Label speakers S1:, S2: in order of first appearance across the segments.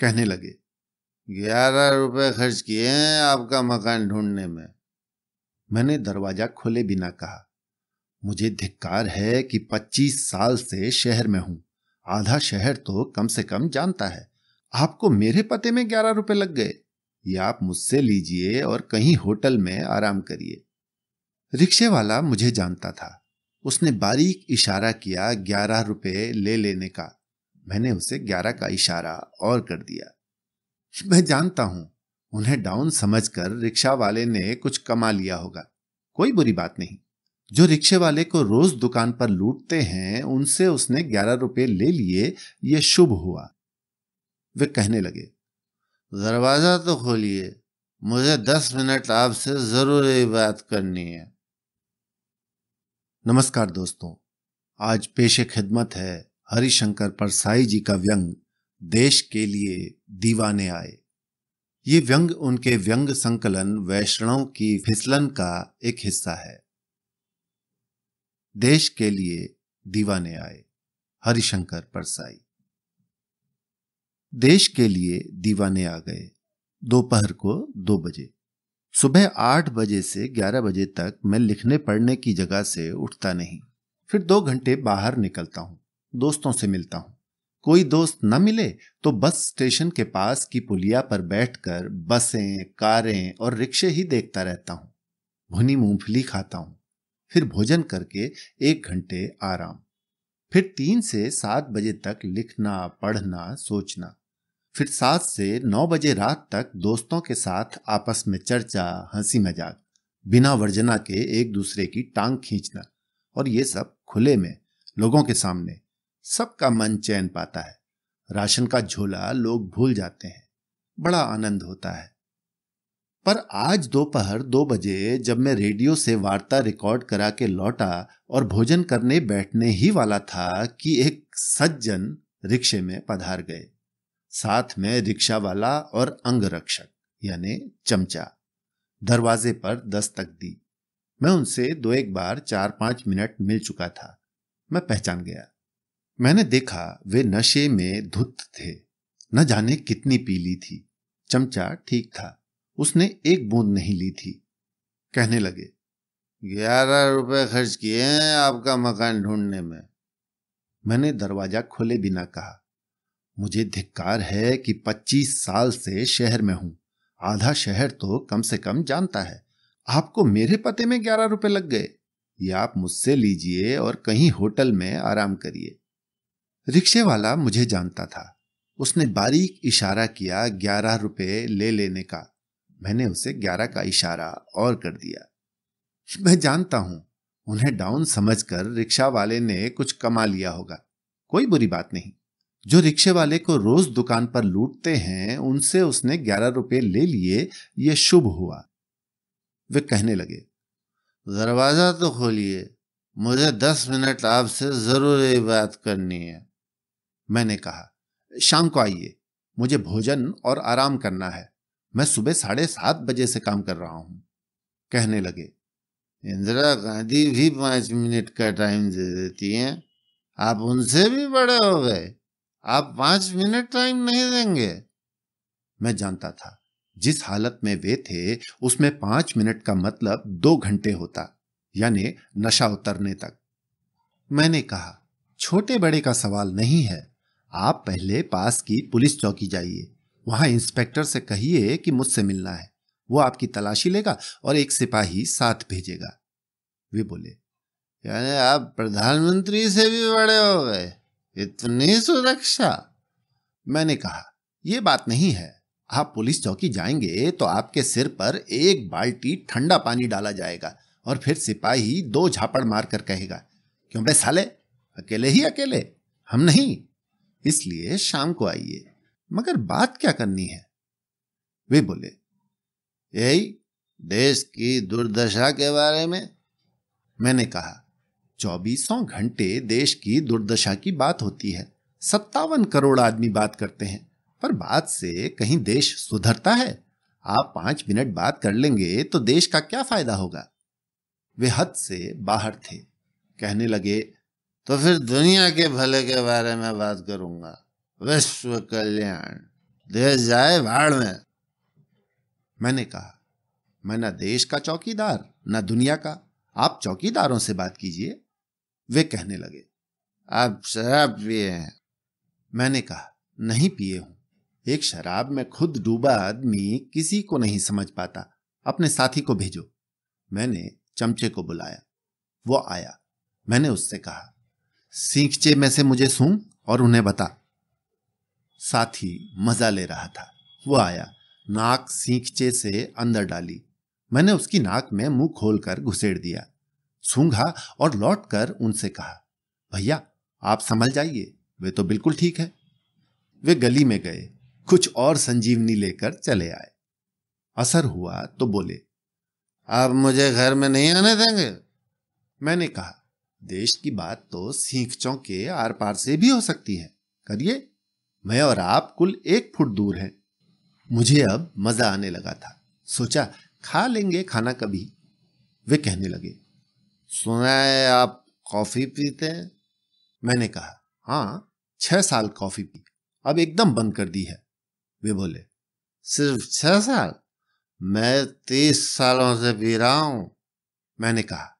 S1: कहने लगे ग्यारह रुपए खर्च किए हैं आपका मकान ढूंढने में मैंने दरवाजा खोले बिना कहा मुझे धिक्कार है कि पच्चीस साल से शहर में हूं आधा शहर तो कम से कम जानता है आपको मेरे पते में ग्यारह रुपए लग गए ये आप मुझसे लीजिए और कहीं होटल में आराम करिए रिक्शे वाला मुझे जानता था उसने बारीक इशारा किया ग्यारह रुपए ले लेने का मैंने उसे ग्यारह का इशारा और कर दिया मैं जानता हूं उन्हें डाउन समझकर रिक्शा वाले ने कुछ कमा लिया होगा कोई बुरी बात नहीं जो रिक्शे वाले को रोज दुकान पर लूटते हैं उनसे उसने ग्यारह रुपए ले लिए ये शुभ हुआ वे कहने लगे दरवाजा तो खोलिए मुझे दस मिनट आपसे जरूरी बात करनी है नमस्कार दोस्तों आज पेशे खिदमत है हरिशंकर परसाई जी का व्यंग देश के लिए दीवाने आए ये व्यंग उनके व्यंग संकलन वैष्णव की फिसलन का एक हिस्सा है देश के लिए दीवाने आए हरिशंकर परसाई देश के लिए दीवाने आ गए दोपहर को दो बजे सुबह आठ बजे से ग्यारह बजे तक मैं लिखने पढ़ने की जगह से उठता नहीं फिर दो घंटे बाहर निकलता हूं दोस्तों से मिलता हूं कोई दोस्त न मिले तो बस स्टेशन के पास की पुलिया पर बैठकर बसें कारें और रिक्शे ही देखता रहता हूं भुनी मूंगफली खाता हूं फिर भोजन करके एक घंटे आराम फिर तीन से सात बजे तक लिखना पढ़ना सोचना फिर सात से नौ बजे रात तक दोस्तों के साथ आपस में चर्चा हंसी मजाक बिना वर्जना के एक दूसरे की टांग खींचना और ये सब खुले में लोगों के सामने सबका मन चैन पाता है राशन का झोला लोग भूल जाते हैं बड़ा आनंद होता है पर आज दोपहर दो बजे जब मैं रेडियो से वार्ता रिकॉर्ड करा के लौटा और भोजन करने बैठने ही वाला था कि एक सज्जन रिक्शे में पधार गए साथ में रिक्शा वाला और अंगरक्षक यानी चमचा दरवाजे पर दस्तक दी मैं उनसे दो एक बार चार पांच मिनट मिल चुका था मैं पहचान गया मैंने देखा वे नशे में धुत थे न जाने कितनी पी ली थी चमचा ठीक था उसने एक बूंद नहीं ली थी कहने लगे ग्यारह रुपए खर्च किए हैं आपका मकान ढूंढने में मैंने दरवाजा खोले बिना कहा मुझे धिक्कार है कि पच्चीस साल से शहर में हूं आधा शहर तो कम से कम जानता है आपको मेरे पते में ग्यारह रुपए लग गए ये आप मुझसे लीजिए और कहीं होटल में आराम करिए रिक्शे वाला मुझे जानता था उसने बारीक इशारा किया ग्यारह रुपये ले लेने का मैंने उसे ग्यारह का इशारा और कर दिया मैं जानता हूं उन्हें डाउन समझकर रिक्शा वाले ने कुछ कमा लिया होगा कोई बुरी बात नहीं जो रिक्शे वाले को रोज दुकान पर लूटते हैं उनसे उसने ग्यारह रुपये ले लिए ये शुभ हुआ वे कहने लगे दरवाजा तो खोलिए मुझे दस मिनट आपसे जरूरी बात करनी है मैंने कहा शाम को आइए मुझे भोजन और आराम करना है मैं सुबह साढ़े सात बजे से काम कर रहा हूं कहने लगे इंदिरा गांधी भी पांच मिनट का टाइम दे देती हैं आप उनसे भी बड़े हो गए आप पांच मिनट टाइम नहीं देंगे मैं जानता था जिस हालत में वे थे उसमें पांच मिनट का मतलब दो घंटे होता यानी नशा उतरने तक मैंने कहा छोटे बड़े का सवाल नहीं है आप पहले पास की पुलिस चौकी जाइए वहां इंस्पेक्टर से कहिए कि मुझसे मिलना है वो आपकी तलाशी लेगा और एक सिपाही साथ भेजेगा वे बोले यानी आप प्रधानमंत्री से भी बड़े हो गए इतनी सुरक्षा मैंने कहा यह बात नहीं है आप पुलिस चौकी जाएंगे तो आपके सिर पर एक बाल्टी ठंडा पानी डाला जाएगा और फिर सिपाही दो झापड़ मारकर कहेगा क्यों बे साले अकेले ही अकेले हम नहीं इसलिए शाम को आइए मगर बात क्या करनी है वे बोले यही देश की दुर्दशा के बारे में मैंने कहा चौबीसों घंटे देश की दुर्दशा की बात होती है सत्तावन करोड़ आदमी बात करते हैं पर बात से कहीं देश सुधरता है आप पांच मिनट बात कर लेंगे तो देश का क्या फायदा होगा वे हद से बाहर थे कहने लगे तो फिर दुनिया के भले के बारे में बात करूंगा विश्व कल्याण देश जाए भाड़ में मैंने कहा मैं ना देश का चौकीदार ना दुनिया का आप चौकीदारों से बात कीजिए वे कहने लगे आप शराब पिए हैं मैंने कहा नहीं पिए हूं एक शराब में खुद डूबा आदमी किसी को नहीं समझ पाता अपने साथी को भेजो मैंने चमचे को बुलाया वो आया मैंने उससे कहा सींखचे में से मुझे सूंघ और उन्हें बता साथी मजा ले रहा था वो आया नाक सींखचे से अंदर डाली मैंने उसकी नाक में मुंह खोलकर घुसेड़ दिया सूंघा और लौटकर उनसे कहा भैया आप संभल जाइए वे तो बिल्कुल ठीक है वे गली में गए कुछ और संजीवनी लेकर चले आए असर हुआ तो बोले आप मुझे घर में नहीं आने देंगे मैंने कहा देश की बात तो सीखचों के आर पार से भी हो सकती है करिए मैं और आप कुल एक फुट दूर हैं मुझे अब मजा आने लगा था सोचा खा लेंगे खाना कभी वे कहने लगे सुना है आप कॉफी पीते हैं मैंने कहा हाँ छह साल कॉफी पी अब एकदम बंद कर दी है वे बोले सिर्फ छह साल मैं तीस सालों से पी रहा हूं मैंने कहा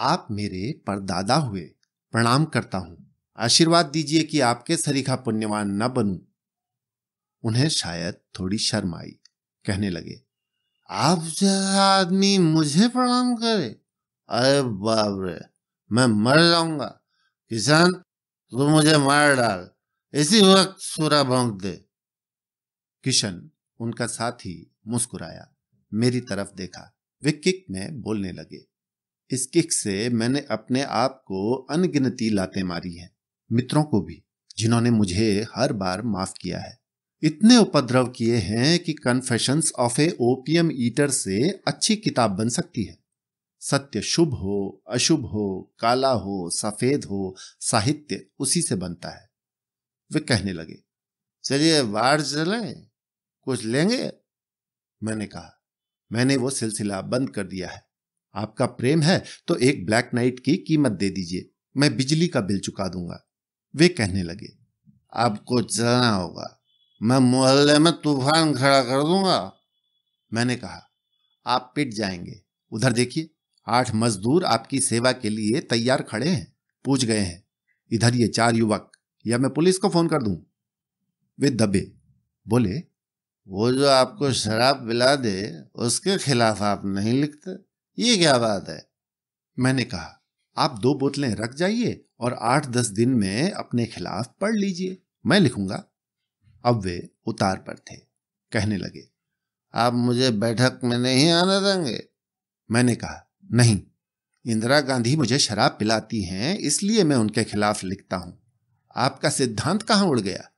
S1: आप मेरे परदादा हुए प्रणाम करता हूं आशीर्वाद दीजिए कि आपके सरीखा पुण्यवान न बनू उन्हें शायद थोड़ी शर्म आई कहने लगे आप जैसा आदमी मुझे प्रणाम करे अरे बाप रे मैं मर जाऊंगा किसान तू मुझे मार डाल इसी वक्त सूरा भोंक दे किशन उनका साथ ही मुस्कुराया मेरी तरफ देखा वे किक में बोलने लगे इस किक से मैंने अपने आप को अनगिनती लाते मारी हैं मित्रों को भी जिन्होंने मुझे हर बार माफ किया है इतने उपद्रव किए हैं कि confessions of a opium eater से अच्छी किताब बन सकती है सत्य शुभ हो अशुभ हो काला हो सफेद हो साहित्य उसी से बनता है वे कहने लगे चलिए वार चले कुछ लेंगे मैंने कहा मैंने वो सिलसिला बंद कर दिया है आपका प्रेम है तो एक ब्लैक नाइट की कीमत दे दीजिए मैं बिजली का बिल चुका दूंगा वे कहने लगे आपको चलना होगा मैं मोहल्ले में तूफान खड़ा कर दूंगा मैंने कहा आप पिट जाएंगे उधर देखिए आठ मजदूर आपकी सेवा के लिए तैयार खड़े हैं पूछ गए हैं इधर ये चार युवक या मैं पुलिस को फोन कर दूं वे दबे बोले वो जो आपको शराब पिला दे उसके खिलाफ आप नहीं लिखते ये क्या बात है मैंने कहा आप दो बोतलें रख जाइए और आठ दस दिन में अपने खिलाफ पढ़ लीजिए मैं लिखूंगा अब वे उतार पर थे कहने लगे आप मुझे बैठक में नहीं आने देंगे मैंने कहा नहीं इंदिरा गांधी मुझे शराब पिलाती हैं इसलिए मैं उनके खिलाफ लिखता हूं आपका सिद्धांत कहां उड़ गया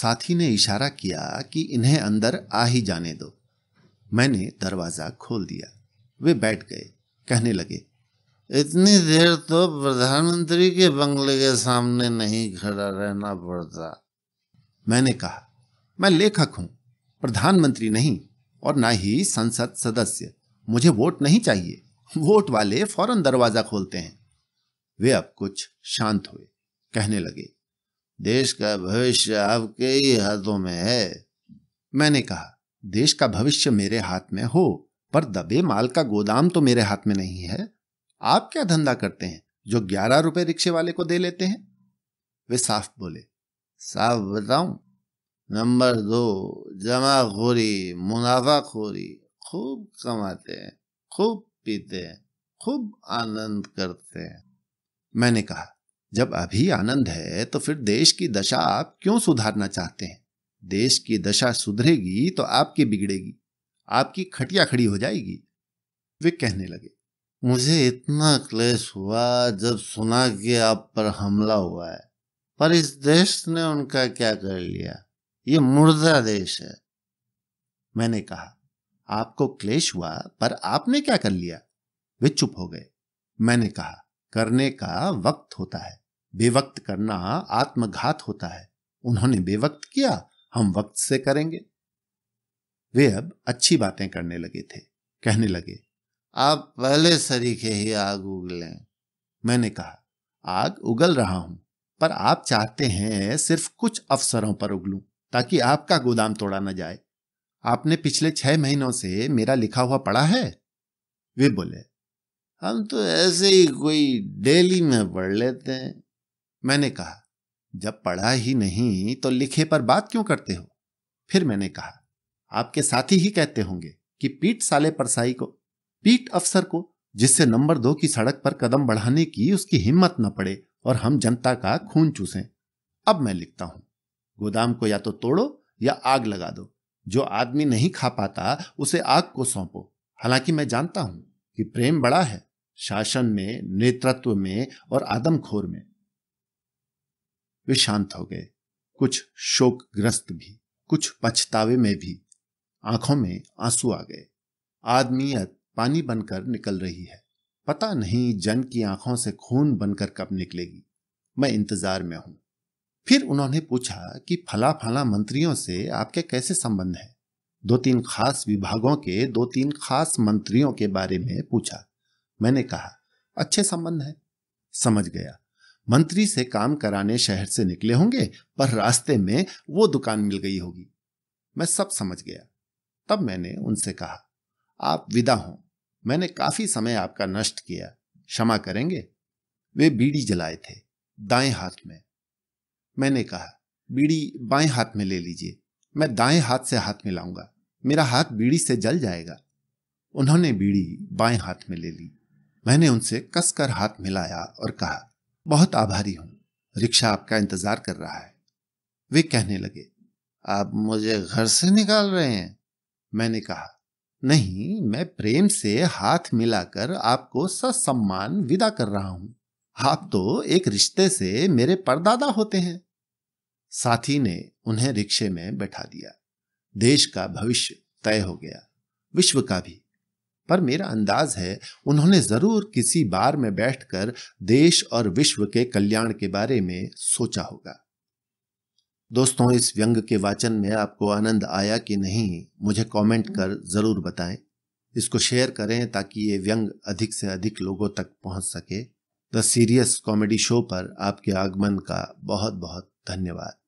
S1: साथी ने इशारा किया कि इन्हें अंदर आ ही जाने दो मैंने दरवाजा खोल दिया वे बैठ गए कहने लगे इतनी देर तो प्रधानमंत्री के बंगले के सामने नहीं खड़ा रहना पड़ता मैंने कहा मैं लेखक हूं प्रधानमंत्री नहीं और ना ही संसद सदस्य मुझे वोट नहीं चाहिए वोट वाले फौरन दरवाजा खोलते हैं वे अब कुछ शांत हुए कहने लगे देश का भविष्य आपके ही हाथों में है मैंने कहा देश का भविष्य मेरे हाथ में हो पर दबे माल का गोदाम तो मेरे हाथ में नहीं है आप क्या धंधा करते हैं जो ग्यारह रुपए रिक्शे वाले को दे लेते हैं वे साफ बोले साफ बताऊं नंबर दो जमाखोरी मुनाफाखोरी खूब कमाते हैं खूब पीते हैं खूब आनंद करते हैं मैंने कहा जब अभी आनंद है तो फिर देश की दशा आप क्यों सुधारना चाहते हैं देश की दशा सुधरेगी तो आपकी बिगड़ेगी आपकी खटिया खड़ी हो जाएगी वे कहने लगे मुझे इतना क्लेश हुआ जब सुना कि आप पर हमला हुआ है पर इस देश ने उनका क्या कर लिया ये मुर्दा देश है मैंने कहा आपको क्लेश हुआ पर आपने क्या कर लिया वे चुप हो गए मैंने कहा करने का वक्त होता है बेवक्त करना आत्मघात होता है उन्होंने बेवक्त किया हम वक्त से करेंगे वे अब अच्छी बातें करने लगे थे कहने लगे आप पहले सरीखे ही आग उगले मैंने कहा आग उगल रहा हूं पर आप चाहते हैं सिर्फ कुछ अवसरों पर उगलू ताकि आपका गोदाम तोड़ा न जाए आपने पिछले छह महीनों से मेरा लिखा हुआ पढ़ा है वे बोले हम तो ऐसे ही कोई डेली में पढ़ लेते हैं मैंने कहा जब पढ़ा ही नहीं तो लिखे पर बात क्यों करते हो फिर मैंने कहा आपके साथी ही कहते होंगे कि पीट साले परसाई को पीट अफसर को जिससे नंबर दो की सड़क पर कदम बढ़ाने की उसकी हिम्मत न पड़े और हम जनता का खून चूसे अब मैं लिखता हूं गोदाम को या तो तोड़ो या आग लगा दो जो आदमी नहीं खा पाता उसे आग को सौंपो हालांकि मैं जानता हूं कि प्रेम बड़ा है शासन में नेतृत्व में और आदमखोर में वे शांत हो गए कुछ शोकग्रस्त भी कुछ पछतावे में भी आंखों में आंसू आ गए आदमीयत पानी बनकर निकल रही है पता नहीं जन की आंखों से खून बनकर कब निकलेगी मैं इंतजार में हूं फिर उन्होंने पूछा कि फला फला मंत्रियों से आपके कैसे संबंध है दो तीन खास विभागों के दो तीन खास मंत्रियों के बारे में पूछा मैंने कहा अच्छे संबंध है समझ गया मंत्री से काम कराने शहर से निकले होंगे पर रास्ते में वो दुकान मिल गई होगी मैं सब समझ गया तब मैंने उनसे कहा आप विदा हों मैंने काफी समय आपका नष्ट किया क्षमा करेंगे वे बीड़ी जलाए थे दाएं हाथ में मैंने कहा बीड़ी बाएं हाथ में ले लीजिए मैं दाएं हाथ से हाथ मिलाऊंगा मेरा हाथ बीड़ी से जल जाएगा उन्होंने बीड़ी बाएं हाथ में ले ली मैंने उनसे कसकर हाथ मिलाया और कहा बहुत आभारी हूं रिक्शा आपका इंतजार कर रहा है वे कहने लगे आप मुझे घर से निकाल रहे हैं मैंने कहा नहीं मैं प्रेम से हाथ मिलाकर आपको ससम्मान विदा कर रहा हूं आप तो एक रिश्ते से मेरे परदादा होते हैं साथी ने उन्हें रिक्शे में बैठा दिया देश का भविष्य तय हो गया विश्व का भी पर मेरा अंदाज है उन्होंने जरूर किसी बार में बैठकर देश और विश्व के कल्याण के बारे में सोचा होगा दोस्तों इस व्यंग के वाचन में आपको आनंद आया कि नहीं मुझे कमेंट हम्म। कर ज़रूर बताएं इसको शेयर करें ताकि ये व्यंग अधिक से अधिक लोगों तक पहुंच सके द सीरियस कॉमेडी शो पर आपके आगमन का बहुत बहुत धन्यवाद